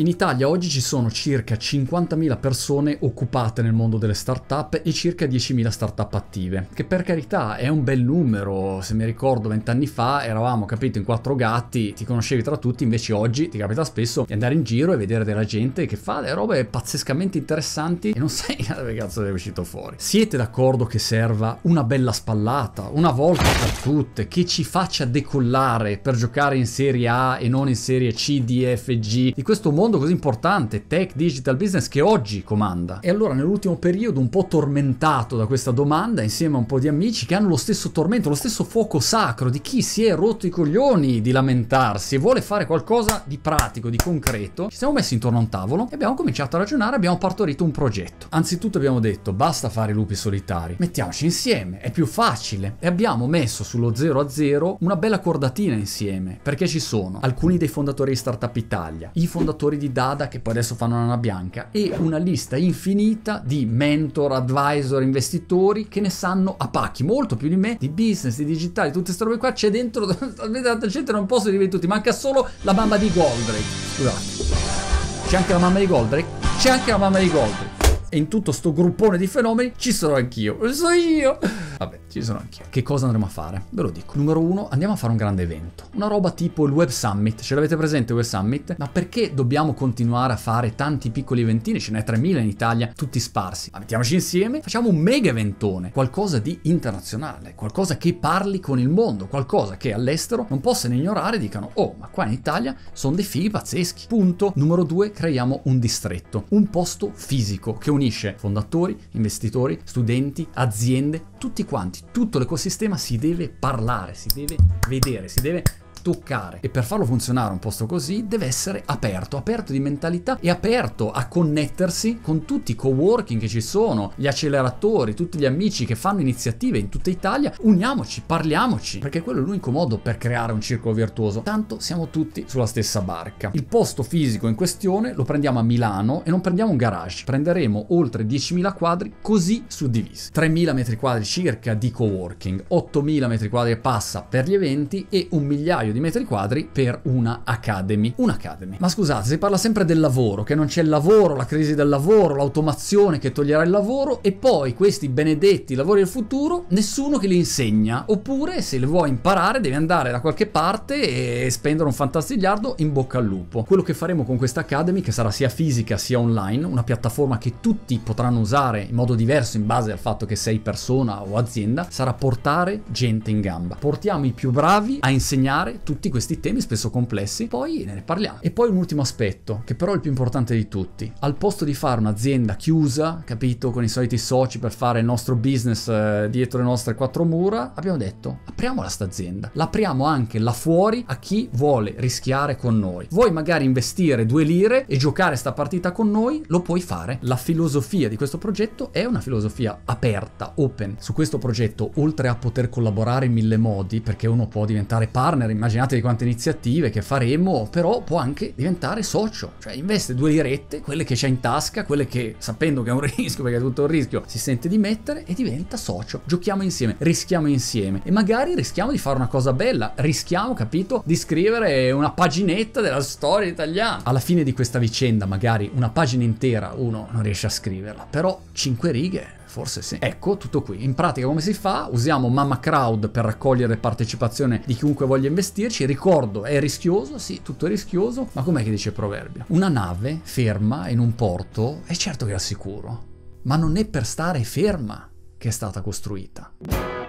In Italia oggi ci sono circa 50.000 persone occupate nel mondo delle startup e circa 10.000 startup attive, che per carità è un bel numero, se mi ricordo vent'anni fa eravamo capito in quattro gatti, ti conoscevi tra tutti, invece oggi ti capita spesso di andare in giro e vedere della gente che fa delle robe pazzescamente interessanti e non sai dove cazzo è uscito fuori. Siete d'accordo che serva una bella spallata, una volta per tutte, che ci faccia decollare per giocare in Serie A e non in Serie C, D, F, G, di questo mondo mondo così importante, tech, digital business, che oggi comanda. E allora nell'ultimo periodo un po' tormentato da questa domanda, insieme a un po' di amici che hanno lo stesso tormento, lo stesso fuoco sacro di chi si è rotto i coglioni di lamentarsi e vuole fare qualcosa di pratico, di concreto, ci siamo messi intorno a un tavolo e abbiamo cominciato a ragionare, abbiamo partorito un progetto. Anzitutto abbiamo detto basta fare i lupi solitari, mettiamoci insieme, è più facile e abbiamo messo sullo 0 a 0 una bella cordatina insieme perché ci sono alcuni dei fondatori di Startup Italia, i fondatori di di Dada, che poi adesso fanno Nana Bianca, e una lista infinita di mentor, advisor, investitori che ne sanno a pacchi, molto più di me, di business, di digitali, tutte queste robe qua, c'è dentro talmente tanta gente, non posso dirvi tutti, manca solo la mamma di Goldrake, scusate. C'è anche la mamma di Goldrake? C'è anche la mamma di Goldrake e in tutto sto gruppone di fenomeni ci sono anch'io. Lo so io! Vabbè, ci sono anch'io. Che cosa andremo a fare? Ve lo dico. Numero uno, andiamo a fare un grande evento. Una roba tipo il Web Summit. Ce l'avete presente il Web Summit? Ma perché dobbiamo continuare a fare tanti piccoli eventini? Ce n'è 3000 in Italia, tutti sparsi. Ma mettiamoci insieme, facciamo un mega eventone. Qualcosa di internazionale, qualcosa che parli con il mondo, qualcosa che all'estero non possano ignorare e dicano oh, ma qua in Italia sono dei figli pazzeschi. Punto. Numero due, creiamo un distretto. Un posto fisico che un unisce fondatori, investitori, studenti, aziende, tutti quanti, tutto l'ecosistema si deve parlare, si deve vedere, si deve toccare. E per farlo funzionare un posto così deve essere aperto, aperto di mentalità e aperto a connettersi con tutti i co-working che ci sono, gli acceleratori, tutti gli amici che fanno iniziative in tutta Italia. Uniamoci, parliamoci, perché quello è l'unico modo per creare un circolo virtuoso. Tanto siamo tutti sulla stessa barca. Il posto fisico in questione lo prendiamo a Milano e non prendiamo un garage, prenderemo oltre 10.000 quadri così suddivisi. 3.000 metri quadri circa di co-working, 8.000 metri quadri passa per gli eventi e un migliaio paio di metri quadri per una academy. Un'academy. Ma scusate, si parla sempre del lavoro, che non c'è il lavoro, la crisi del lavoro, l'automazione che toglierà il lavoro e poi questi benedetti lavori del futuro, nessuno che li insegna. Oppure se li vuoi imparare devi andare da qualche parte e spendere un fantastigliardo in bocca al lupo. Quello che faremo con questa academy, che sarà sia fisica sia online, una piattaforma che tutti potranno usare in modo diverso in base al fatto che sei persona o azienda, sarà portare gente in gamba. Portiamo i più bravi a insegnare tutti questi temi spesso complessi, poi ne parliamo. E poi un ultimo aspetto, che però è il più importante di tutti. Al posto di fare un'azienda chiusa, capito, con i soliti soci per fare il nostro business eh, dietro le nostre quattro mura, abbiamo detto apriamola sta azienda. L'apriamo anche là fuori a chi vuole rischiare con noi. Vuoi magari investire due lire e giocare sta partita con noi? Lo puoi fare. La filosofia di questo progetto è una filosofia aperta, open. Su questo progetto, oltre a poter collaborare in mille modi, perché uno può diventare partner, immagino immaginatevi quante iniziative che faremo, però può anche diventare socio, cioè investe due lirette, quelle che c'è in tasca, quelle che sapendo che è un rischio, perché è tutto un rischio, si sente di mettere e diventa socio. Giochiamo insieme, rischiamo insieme e magari rischiamo di fare una cosa bella, rischiamo, capito, di scrivere una paginetta della storia italiana. Alla fine di questa vicenda magari una pagina intera uno non riesce a scriverla, però cinque righe Forse sì. Ecco, tutto qui. In pratica come si fa? Usiamo Mamma Crowd per raccogliere partecipazione di chiunque voglia investirci. Ricordo, è rischioso, sì, tutto è rischioso, ma com'è che dice il proverbio? Una nave ferma in un porto è certo che è al sicuro, ma non è per stare ferma che è stata costruita.